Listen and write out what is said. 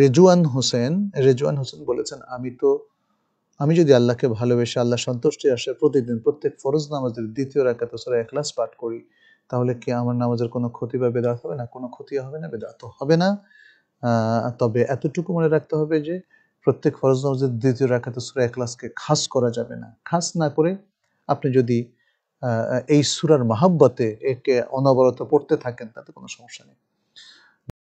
রেজুয়ান হোসেন রেজুয়ান হোসেন বলেছেন আমি তো আমি যদি আল্লাহকে ভালোবেসে আল্লাহ সন্তুষ্টি আসে প্রতিদিন প্রত্যেক ফরজ নামাজের দ্বিতীয় তো সরা এখলাস পাঠ করি তাহলে কি আমার নামাজের কোনো ক্ষতি বা বেদাত হবে না কোনো ক্ষতি হবে না বেদাত হবে না তবে এতটুকু মনে রাখতে হবে যে প্রত্যেক ফরজ নামাজের দ্বিতীয় তো সুরা এক্লাসকে খাস করা যাবে না খাস না করে আপনি যদি এই সুরার মাহাব্বতে একে অনবরত পড়তে থাকেন তাতে কোনো সমস্যা নেই